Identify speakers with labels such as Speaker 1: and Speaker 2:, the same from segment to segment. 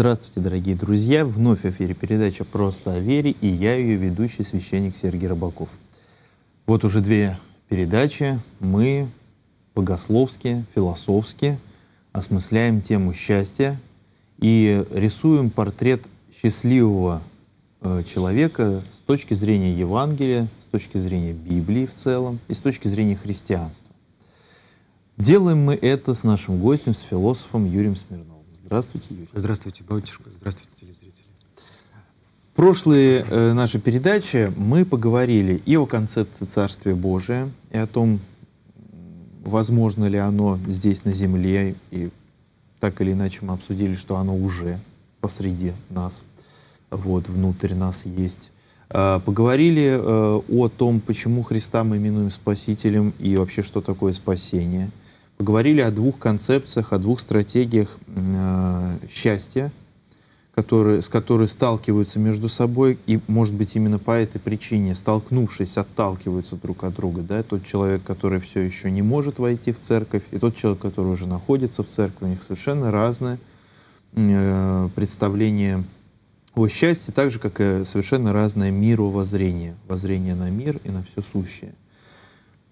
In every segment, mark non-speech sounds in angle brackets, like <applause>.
Speaker 1: Здравствуйте, дорогие друзья! Вновь в эфире передача «Просто о вере» и я ее ведущий священник Сергей Рыбаков. Вот уже две передачи мы богословски, философски осмысляем тему счастья и рисуем портрет счастливого э, человека с точки зрения Евангелия, с точки зрения Библии в целом и с точки зрения христианства. Делаем мы это с нашим гостем, с философом Юрием Смирновым.
Speaker 2: Здравствуйте, Юрий. Здравствуйте, батюшка. Здравствуйте, телезрители.
Speaker 1: В прошлые э, наши передачи мы поговорили и о концепции Царствия Божия, и о том, возможно ли оно здесь, на земле, и так или иначе мы обсудили, что оно уже посреди нас, вот, внутрь нас есть. А, поговорили э, о том, почему Христа мы именуем Спасителем и вообще, что такое спасение поговорили о двух концепциях, о двух стратегиях э, счастья, которые, с которой сталкиваются между собой, и, может быть, именно по этой причине, столкнувшись, отталкиваются друг от друга. Да? Тот человек, который все еще не может войти в церковь, и тот человек, который уже находится в церкви, у них совершенно разное э, представление о счастье, так же, как и совершенно разное мировоззрение, воззрение на мир и на все сущее.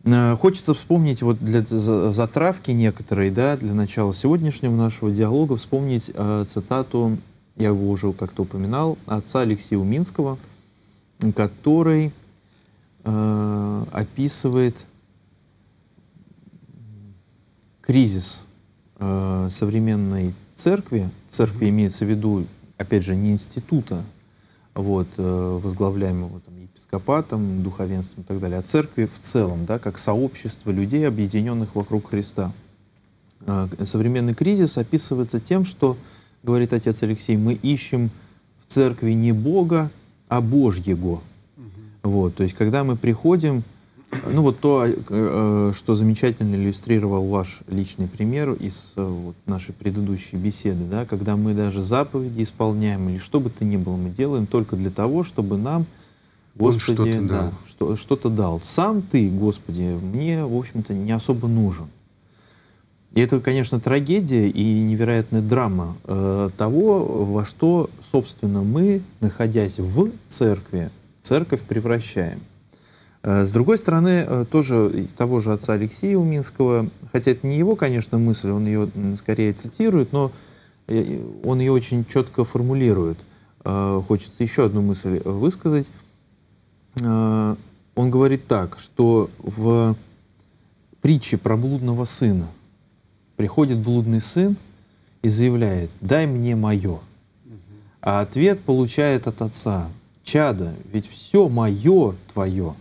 Speaker 1: Э, хочется вспомнить вот для затравки некоторые, да, для начала сегодняшнего нашего диалога, вспомнить э, цитату, я его уже как-то упоминал, отца Алексея Уминского, который э, описывает кризис э, современной церкви, церкви имеется в виду, опять же, не института, вот, э, возглавляемого там, епископатом, духовенством и так далее, а церкви в целом, да, как сообщество людей, объединенных вокруг Христа. Э, современный кризис описывается тем, что, говорит отец Алексей, мы ищем в церкви не Бога, а Божьего. Угу. Вот, то есть, когда мы приходим ну вот то, э, э, что замечательно иллюстрировал ваш личный пример из э, вот, нашей предыдущей беседы, да, когда мы даже заповеди исполняем или что бы то ни было мы делаем только для того, чтобы нам Господи, что-то да, дал. Что, дал. Сам ты, Господи, мне, в общем-то, не особо нужен. И это, конечно, трагедия и невероятная драма э, того, во что, собственно, мы, находясь в церкви, церковь превращаем. Э, с другой стороны, э, тоже того же отца Алексея Уминского, хотя это не его, конечно, мысль, он ее скорее цитирует, но э, он ее очень четко формулирует. Хочется еще одну мысль высказать. Он говорит так, что в притче про блудного сына приходит блудный сын и заявляет «дай мне мое». А ответ получает от отца «чадо, ведь все мое твое».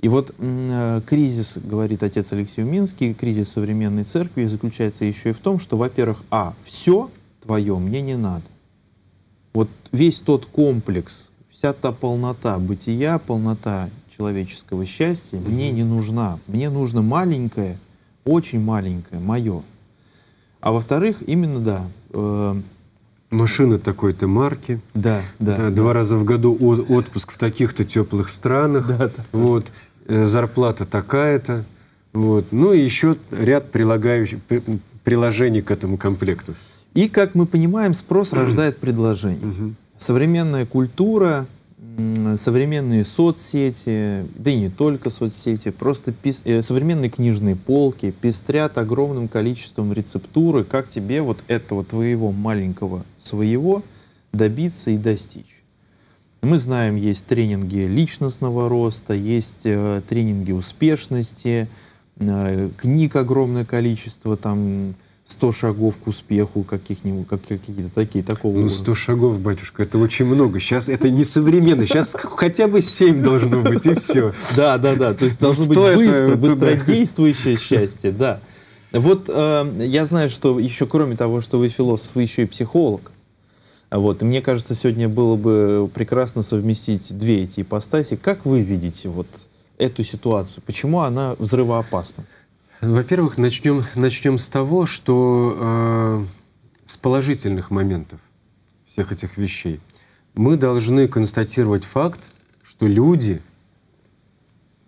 Speaker 1: И вот э, кризис, говорит отец Алексей Минский, кризис современной церкви заключается еще и в том, что, во-первых, а, все твое мне не надо. Вот весь тот комплекс, вся та полнота бытия, полнота человеческого счастья мне не нужна. Мне нужно маленькое, очень маленькое, мое. А во-вторых, именно, да,
Speaker 2: э Машина такой-то марки. Да, да, да. Два да. раза в году отпуск в таких-то теплых странах. Да, да. Вот. Э, зарплата такая-то. Вот. Ну и еще ряд прилагающих, приложений к этому комплекту. И,
Speaker 1: как мы понимаем, спрос
Speaker 2: рождает предложение. Современная культура,
Speaker 1: современные соцсети, да и не только соцсети, просто пис... Э, современные книжные полки пестрят огромным количеством рецептуры, как тебе вот этого твоего маленького своего добиться и достичь. Мы знаем, есть тренинги личностного роста, есть э, тренинги успешности, э, книг огромное количество, там 100 шагов к успеху, каких-нибудь,
Speaker 2: как, какие-то такие, такого. Ну, 100 шагов, батюшка, это очень много. Сейчас это не современно, сейчас хотя бы 7 должно быть, и все. Да, да, да, то есть должно ну, быть быстро, быстродействующее
Speaker 1: счастье, да. Вот э, я знаю, что еще кроме того, что вы философ, вы еще и психолог. Вот. И мне кажется, сегодня было бы прекрасно совместить две эти ипостаси. Как вы видите вот эту ситуацию? Почему она взрывоопасна?
Speaker 2: Во-первых, начнем, начнем с того, что э, с положительных моментов всех этих вещей. Мы должны констатировать факт, что люди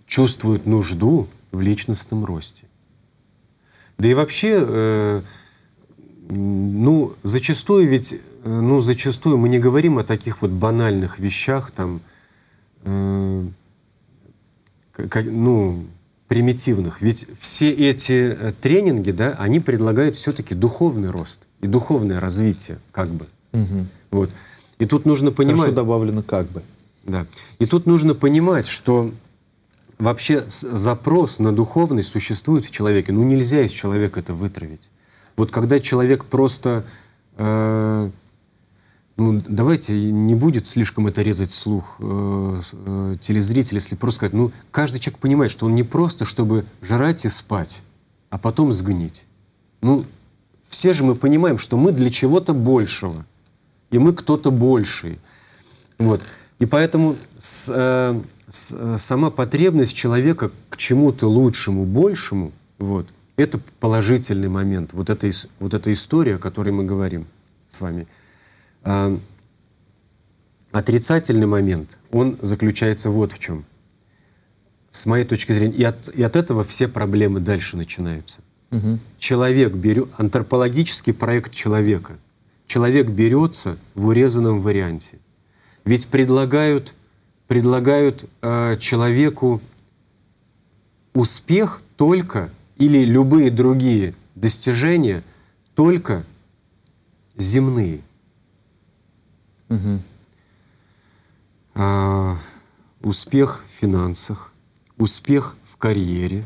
Speaker 2: чувствуют нужду в личностном росте. Да и вообще, э, ну, зачастую ведь Э, ну, зачастую мы не говорим о таких вот банальных вещах, там, э, ну, примитивных. Ведь все эти э, тренинги, да, они предлагают все-таки духовный рост и духовное развитие, как бы. Угу. Вот. И тут нужно понимать... Хорошо добавлено «как бы». Да. И тут нужно понимать, что вообще запрос на духовность существует в человеке. Ну, нельзя из человека это вытравить. Вот когда человек просто э, ну, давайте не будет слишком это резать слух э, э, если просто сказать, ну, каждый человек понимает, что он не просто, чтобы жрать и спать, а потом сгнить. Ну, все же мы понимаем, что мы для чего-то большего, и мы кто-то больший. Вот. И поэтому с, э, с, э, сама потребность человека к чему-то лучшему, большему, вот, это положительный момент, вот эта, вот эта история, о которой мы говорим с вами – а, отрицательный момент, он заключается вот в чем. С моей точки зрения, и от, и от этого все проблемы дальше начинаются. Угу. Человек берет, антропологический проект человека. Человек берется в урезанном варианте. Ведь предлагают, предлагают э, человеку успех только или любые другие достижения только земные. Угу. А, успех в финансах, успех в карьере,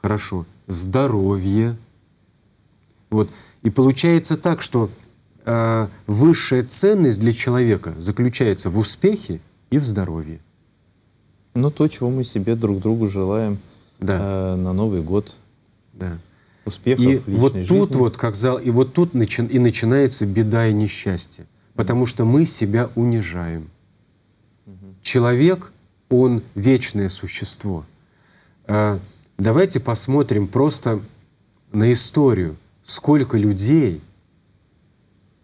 Speaker 2: хорошо, здоровье. Вот. И получается так, что а, высшая ценность для человека заключается в успехе и в здоровье.
Speaker 1: Ну, то, чего мы себе друг другу желаем да. э, на Новый год.
Speaker 2: Да. Успехов и в личной вот жизни. тут вот, как зал, и вот тут начи, и начинается беда и несчастье потому что мы себя унижаем. Человек, он вечное существо. А, давайте посмотрим просто на историю, сколько людей,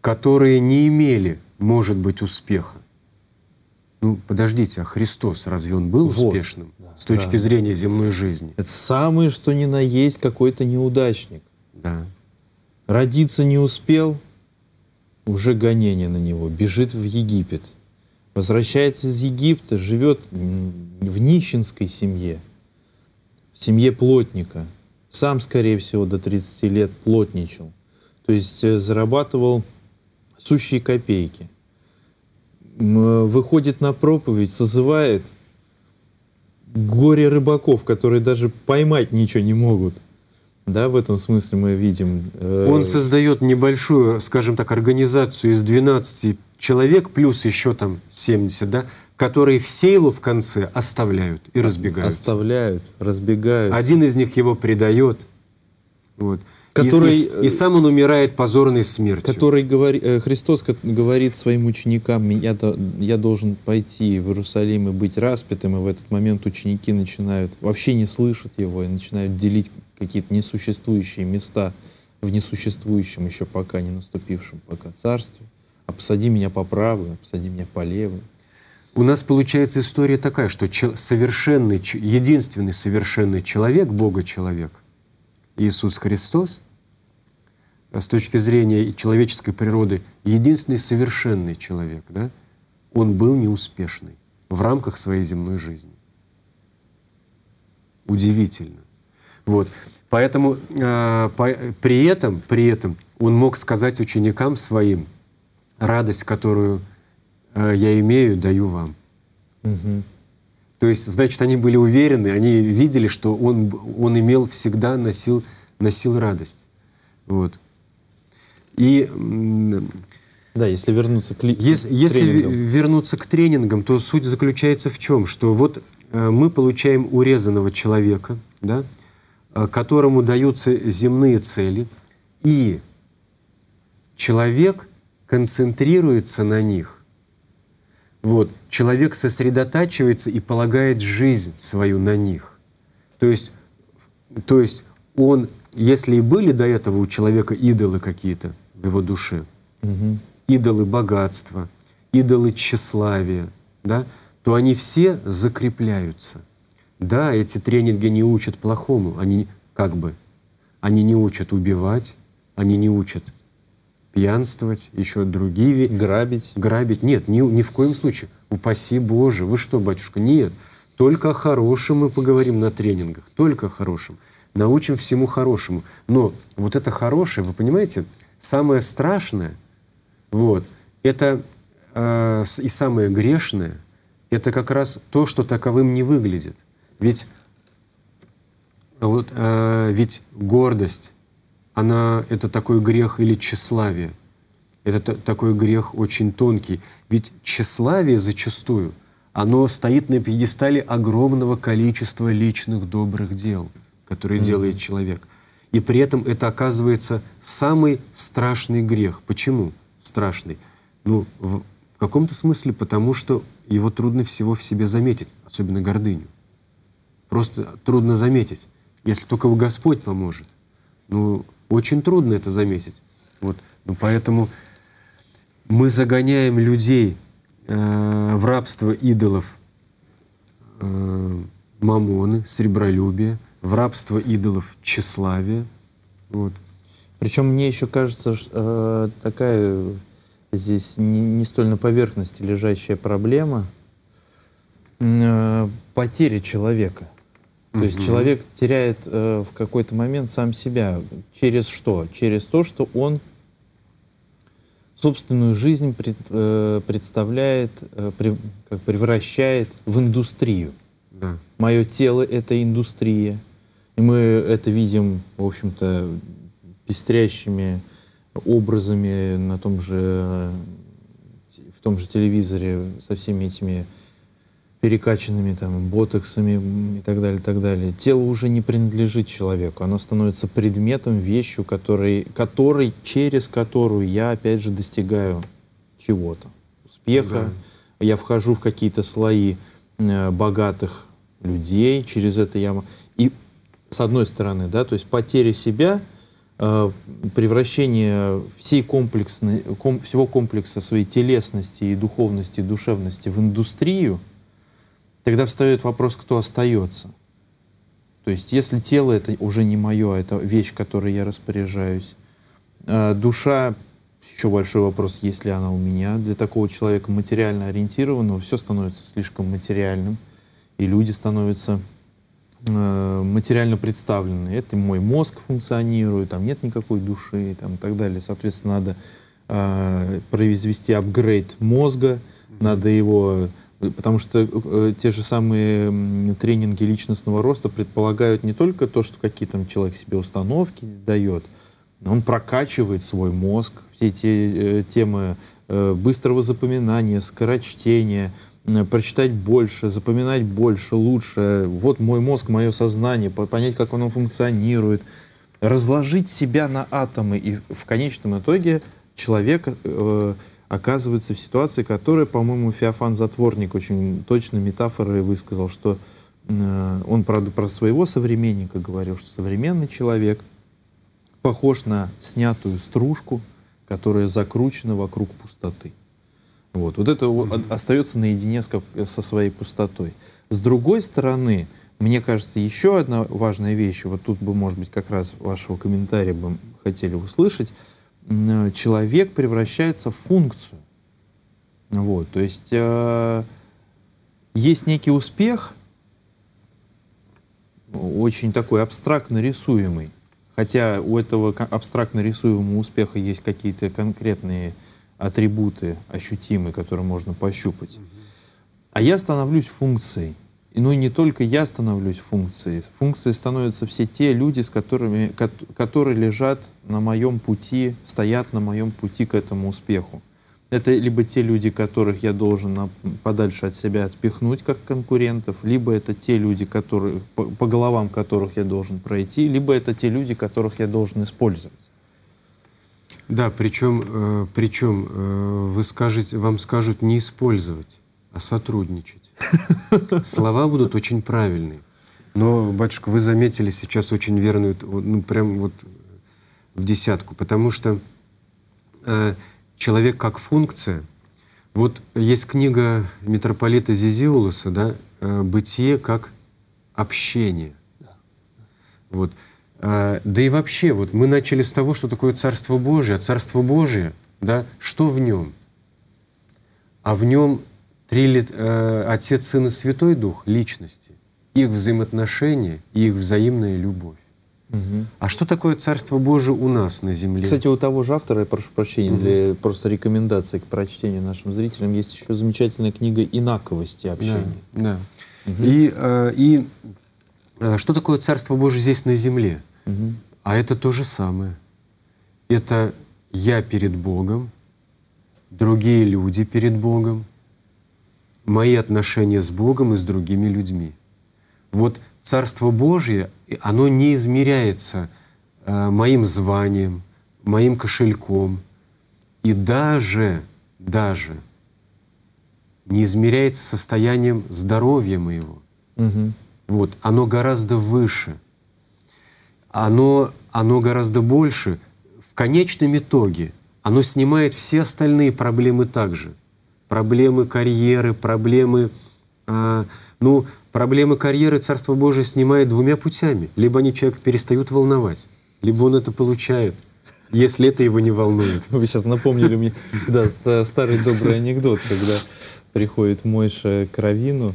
Speaker 2: которые не имели, может быть, успеха. Ну, подождите, а Христос разве он был вот. успешным да, с точки да. зрения земной жизни? Это самое, что ни на
Speaker 1: есть какой-то неудачник. Да. Родиться не успел, уже гонение на него, бежит в Египет, возвращается из Египта, живет в нищенской семье, в семье плотника. Сам, скорее всего, до 30 лет плотничал. То есть э, зарабатывал сущие копейки. Э, выходит на проповедь, созывает горе рыбаков, которые даже поймать ничего не могут – да, в этом смысле мы видим. Э, Он
Speaker 2: создает небольшую, скажем так, организацию из 12 человек, плюс еще там 70, да, которые все его в конце оставляют и разбегаются. Оставляют, разбегаются. Один из них его предает. Вот который, и, э, и сам он умирает позорной смертью. Который говори,
Speaker 1: э, Христос говорит своим ученикам, Меня, я должен пойти в Иерусалим и быть распятым, и в этот момент ученики начинают, вообще не слышат его, и начинают делить какие-то несуществующие места в несуществующем, еще пока не наступившем пока
Speaker 2: царстве. А меня по правую, а меня по левую. У нас получается история такая, что совершенный, единственный совершенный человек, Бога человек, Иисус Христос, Э, с точки зрения человеческой природы, единственный совершенный человек, да, он был неуспешный в рамках своей земной жизни. Удивительно. Вот. Поэтому э, по, при, этом, при этом он мог сказать ученикам своим, радость, которую э, я имею, даю вам. Угу. То есть, значит, они были уверены, они видели, что он, он имел всегда, носил, носил радость. Вот. И да, если вернуться к если, если вернуться к тренингам, то суть заключается в чем, что вот э, мы получаем урезанного человека, да, э, которому даются земные цели, и человек концентрируется на них. Вот человек сосредотачивается и полагает жизнь свою на них. То есть, то есть он, если и были до этого у человека идолы какие-то, в его душе. Угу. Идолы богатства, идолы тщеславия, да, то они все закрепляются. Да, эти тренинги не учат плохому, они как бы, они не учат убивать, они не учат пьянствовать, еще другие... Грабить. Грабить. Нет, ни, ни в коем случае. Упаси Боже. Вы что, батюшка? Нет. Только о хорошем мы поговорим на тренингах. Только о хорошем. Научим всему хорошему. Но вот это хорошее, вы понимаете, Самое страшное, вот, это э, и самое грешное, это как раз то, что таковым не выглядит. Ведь, вот, э, ведь гордость, она это такой грех или тщеславие. Это такой грех очень тонкий. Ведь тщеславие зачастую, оно стоит на пьедестале огромного количества личных добрых дел, которые mm-hmm. делает человек. И при этом это оказывается самый страшный грех. Почему страшный? Ну, в, в каком-то смысле потому, что его трудно всего в себе заметить, особенно гордыню. Просто трудно заметить, если только Господь поможет. Ну, очень трудно это заметить. Вот, ну, поэтому мы загоняем людей э, в рабство идолов э, мамоны, сребролюбия, в рабство идолов тщеславия. Вот.
Speaker 1: Причем мне еще кажется, что э, такая здесь не, не столь на поверхности лежащая проблема э, потери человека. То угу. есть человек теряет э, в какой-то момент сам себя. Через что? Через то, что он собственную жизнь пред, э, представляет, э, при, как превращает в индустрию. Да. Мое тело — это индустрия и мы это видим, в общем-то, пестрящими образами на том же, в том же телевизоре со всеми этими перекачанными там ботоксами и так далее, и так далее. Тело уже не принадлежит человеку, оно становится предметом, вещью, который, который через которую я, опять же, достигаю чего-то, успеха. Да. Я вхожу в какие-то слои э, богатых людей, через это я с одной стороны, да, то есть потеря себя, э, превращение всей комплексной, ком, всего комплекса своей телесности и духовности, и душевности в индустрию, тогда встает вопрос, кто остается. То есть если тело — это уже не мое, а это вещь, которой я распоряжаюсь, э, душа — еще большой вопрос, есть ли она у меня. Для такого человека материально ориентированного все становится слишком материальным, и люди становятся Э, материально представлены. Это мой мозг функционирует, там нет никакой души там, и так далее. Соответственно, надо э, произвести апгрейд мозга, надо его... Э, потому что э, те же самые тренинги личностного роста предполагают не только то, что какие там человек себе установки дает, он прокачивает свой мозг, все эти э, темы э, быстрого запоминания, скорочтения, Э, прочитать больше, запоминать больше, лучше. Вот мой мозг, мое сознание, понять, как оно функционирует, разложить себя на атомы. И в конечном итоге человек э, оказывается в ситуации, которая, по-моему, Феофан Затворник очень точно метафорой высказал, что э, он, правда, про своего современника говорил, что современный человек похож на снятую стружку, которая закручена вокруг пустоты. Вот, вот это остается наедине с, как, со своей пустотой. С другой стороны, мне кажется, еще одна важная вещь, вот тут бы, может быть, как раз вашего комментария бы хотели услышать, э, человек превращается в функцию. Вот, то есть э, есть некий успех, очень такой абстрактно рисуемый, хотя у этого абстрактно рисуемого успеха есть какие-то конкретные атрибуты ощутимые, которые можно пощупать. А я становлюсь функцией. Ну и не только я становлюсь функцией. Функцией становятся все те люди, с которыми, которые лежат на моем пути, стоят на моем пути к этому успеху. Это либо те люди, которых я должен подальше от себя отпихнуть как конкурентов, либо это те люди, которые, по, по головам которых я должен пройти, либо это те люди, которых я должен использовать.
Speaker 2: Да, причем, э, причем э, вы скажете, вам скажут не использовать, а сотрудничать. Слова будут очень правильные. Но, батюшка, вы заметили сейчас очень верную, ну, прям вот в десятку, потому что э, человек как функция, вот есть книга митрополита Зизиулуса, да, э, «Бытие как общение». Вот. А, да и вообще, вот мы начали с того, что такое Царство Божие. а Царство Божие, да, что в нем? А в нем три э, Отец, Сын и Святой Дух, личности, их взаимоотношения и их взаимная любовь. Угу. А что такое Царство Божие у нас на земле? Кстати, у того же автора, я прошу прощения, угу. для просто
Speaker 1: рекомендации к прочтению нашим зрителям, есть еще замечательная книга «Инаковости общения». Да,
Speaker 2: да. Угу. И, э, и э, что такое Царство Божие здесь на земле? А это то же самое. Это я перед Богом, другие люди перед Богом, мои отношения с Богом и с другими людьми. Вот Царство Божье, оно не измеряется э, моим званием, моим кошельком и даже, даже не измеряется состоянием здоровья моего. Угу. Вот, оно гораздо выше оно, оно гораздо больше. В конечном итоге оно снимает все остальные проблемы также. Проблемы карьеры, проблемы... Э, ну, проблемы карьеры Царство Божие снимает двумя путями. Либо они человек перестают волновать, либо он это получает – если это его не волнует. Вы сейчас напомнили мне
Speaker 1: да, старый добрый анекдот, когда приходит Мойша к Равину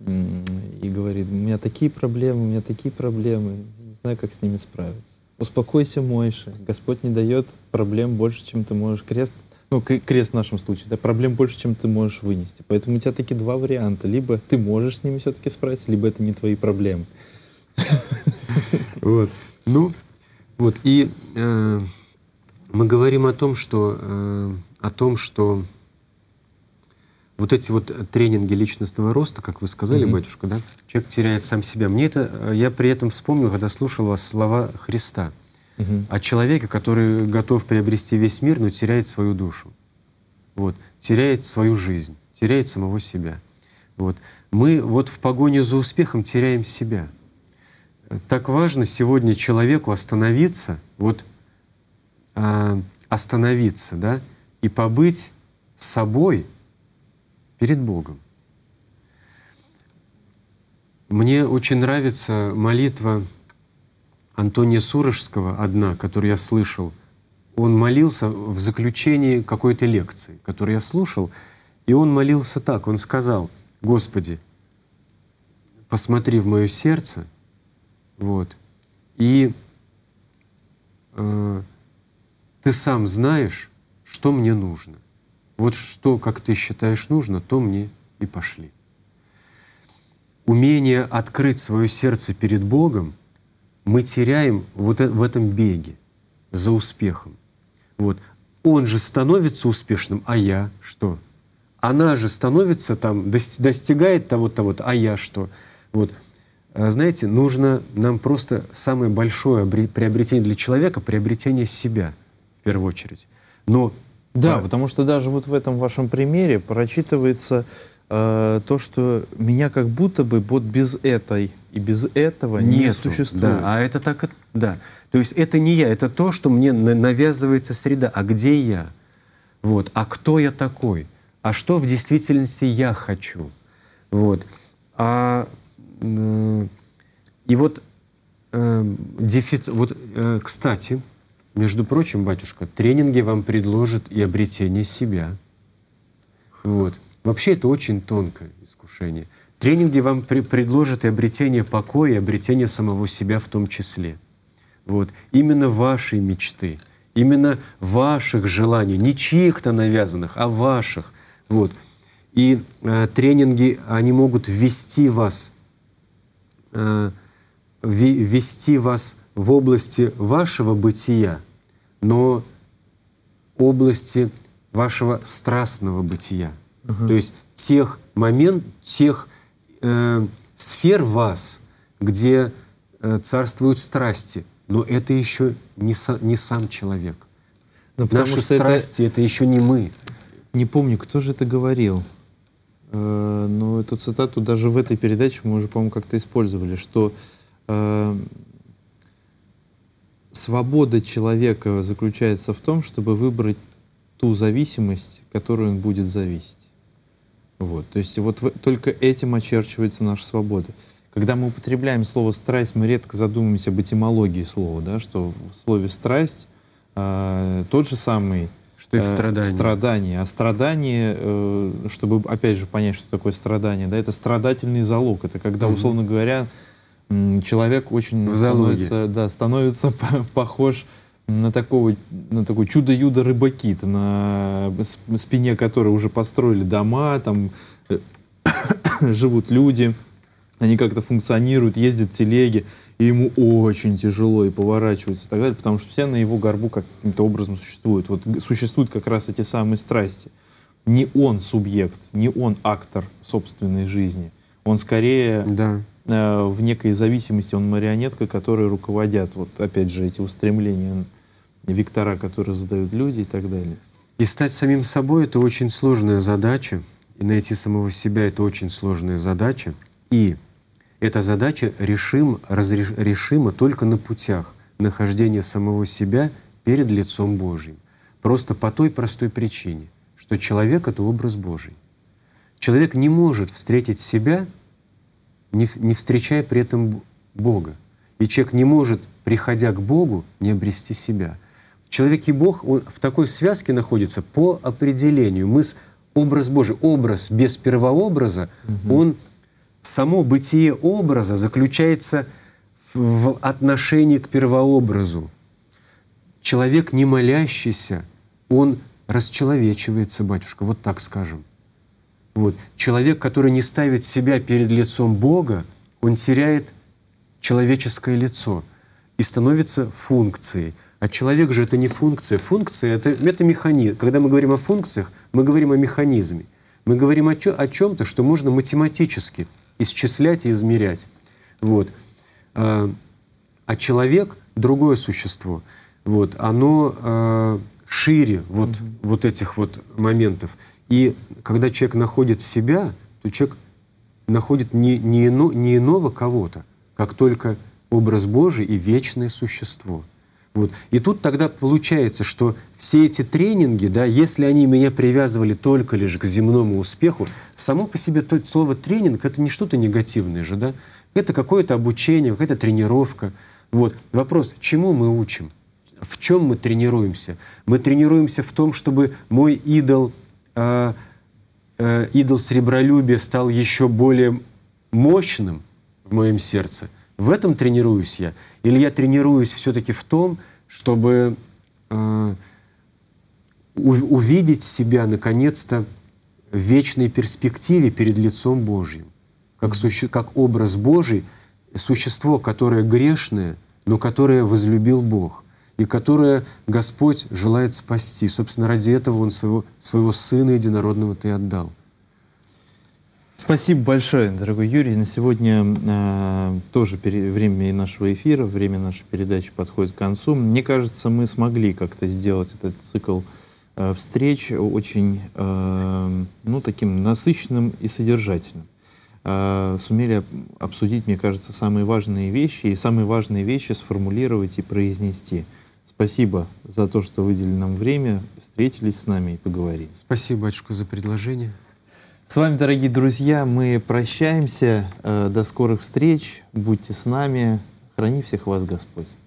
Speaker 1: и говорит, у меня такие проблемы, у меня такие проблемы не знаю, как с ними справиться. Успокойся, Мойши. Господь не дает проблем больше, чем ты можешь. Крест, ну, крест в нашем случае, да, проблем больше, чем ты можешь вынести. Поэтому у тебя такие два варианта. Либо ты можешь с ними все-таки справиться, либо это не твои проблемы. Вот.
Speaker 2: Ну, вот. И э, мы говорим о том, что э, о том, что вот эти вот э, тренинги личностного роста, как вы сказали, mm-hmm. батюшка, да, человек теряет сам себя. Мне это, э, я при этом вспомнил, когда слушал вас слова Христа mm-hmm. о человеке, который готов приобрести весь мир, но теряет свою душу, вот, теряет свою жизнь, теряет самого себя. Вот. Мы вот в погоне за успехом теряем себя. Э, так важно сегодня человеку остановиться, вот э, остановиться, да, и побыть собой — перед Богом. Мне очень нравится молитва Антония Сурожского, одна, которую я слышал. Он молился в заключении какой-то лекции, которую я слушал, и он молился так, он сказал, «Господи, посмотри в мое сердце, вот, и э, ты сам знаешь, что мне нужно. Вот что, как ты считаешь нужно, то мне и пошли. Умение открыть свое сердце перед Богом мы теряем вот э, в этом беге за успехом. Вот. Он же становится успешным, а я что? Она же становится там, достигает того-то вот, а я что? Вот. А знаете, нужно нам просто самое большое приобретение для человека — приобретение себя в первую очередь. Но да, Правильно?
Speaker 1: потому что даже вот в этом вашем примере прочитывается э, то, что меня
Speaker 2: как будто бы вот без этой и без этого Нету, не существует. Да, а это так, да. То есть это не я, это то, что мне навязывается среда. А где я? Вот. А кто я такой? А что в действительности я хочу? Вот. А, э, и вот, э, дефици, вот э, кстати, между прочим, батюшка, тренинги вам предложат и обретение себя. Вот. Вообще это очень тонкое искушение. Тренинги вам при предложат и обретение покоя, и обретение самого себя в том числе. Вот. Именно ваши мечты, именно ваших желаний, не чьих-то навязанных, а ваших. Вот. И э, тренинги, они могут ввести вас э, вести вас в области вашего бытия, но области вашего страстного бытия. Угу. То есть тех момент, тех э, сфер вас, где э, царствуют страсти, но это еще не, со, не сам человек. Но ну, Наши что страсти это... это еще не мы. Не помню, кто же это говорил. Э, но эту цитату даже
Speaker 1: в этой передаче мы уже, по-моему, как-то использовали, что э, Эм, свобода человека заключается в том, чтобы выбрать ту зависимость, которую он будет зависеть. Вот. То есть вот в, только этим очерчивается наша свобода. Когда мы употребляем слово «страсть», мы редко задумываемся об этимологии слова, да, что в слове «страсть» э, тот же самый
Speaker 2: что их э, страдание.
Speaker 1: Страдание. А страдание, э, чтобы опять же понять, что такое страдание, да, это страдательный залог. Это когда, условно говоря, человек очень становится, да, становится <laughs> похож на, такого, на такой чудо-юдо рыбакит, на спине которой уже построили дома, там э, <coughs> живут люди, они как-то функционируют, ездят телеги, и ему очень тяжело и поворачивается и так далее, потому что все на его горбу каким-то образом существуют. Вот существуют как раз эти самые страсти. Не он субъект, не он актор собственной жизни. Он скорее да. Э, в некой зависимости, он марионетка, которой руководят, вот
Speaker 2: опять же, эти устремления, вектора, которые задают люди и так далее. И стать самим собой — это очень сложная задача, и найти самого себя — это очень сложная задача. И эта задача решим, разреш, решима только на путях нахождения самого себя перед лицом Божьим. Просто по той простой причине, что человек — это образ Божий. Человек не может встретить себя — не, не встречая при этом Бога. И человек не может, приходя к Богу, не обрести себя. Человек и Бог он в такой связке находится по определению. Мы с образ Божий, образ без первообраза, угу. он само бытие образа заключается в отношении к первообразу. Человек не молящийся, он расчеловечивается, батюшка, вот так скажем. Вот. Человек, который не ставит себя перед лицом Бога, он теряет человеческое лицо и становится функцией. А человек же это не функция. Функция — это, это механизм. Когда мы говорим о функциях, мы говорим о механизме. Мы говорим о, о чем-то, что можно математически исчислять и измерять. Вот. А, а человек — другое существо. Вот. Оно а, шире вот, угу. вот этих вот моментов. И когда человек находит себя, то человек находит не, не, ино, не иного кого-то, как только образ Божий и вечное существо. Вот. И тут тогда получается, что все эти тренинги, да, если они меня привязывали только лишь к земному успеху, само по себе то слово «тренинг» — это не что-то негативное же, да? Это какое-то обучение, какая-то тренировка. Вот. Вопрос, чему мы учим? В чем мы тренируемся? Мы тренируемся в том, чтобы мой идол — э, э, идол сребролюбия стал еще более мощным в моем сердце, в этом тренируюсь я? Или я тренируюсь все-таки в том, чтобы э, увидеть себя наконец-то в вечной перспективе перед лицом Божьим, как, суще, как образ Божий, существо, которое грешное, но которое возлюбил Бог и которое Господь желает спасти. Собственно, ради этого Он своего, своего Сына Единородного Ты отдал. Спасибо большое, дорогой
Speaker 1: Юрий. На сегодня э, тоже время нашего эфира, время нашей передачи подходит к концу. Мне кажется, мы смогли как-то сделать этот цикл э, встреч очень, э, ну, таким насыщенным и содержательным. Э, сумели обсудить, мне кажется, самые важные вещи и самые важные вещи сформулировать и произнести – Спасибо за то, что выделили нам время, встретились с нами и поговорили. Спасибо, батюшка, за предложение. С вами, дорогие друзья, мы прощаемся. Э, до скорых встреч. Будьте с нами. Храни всех вас Господь.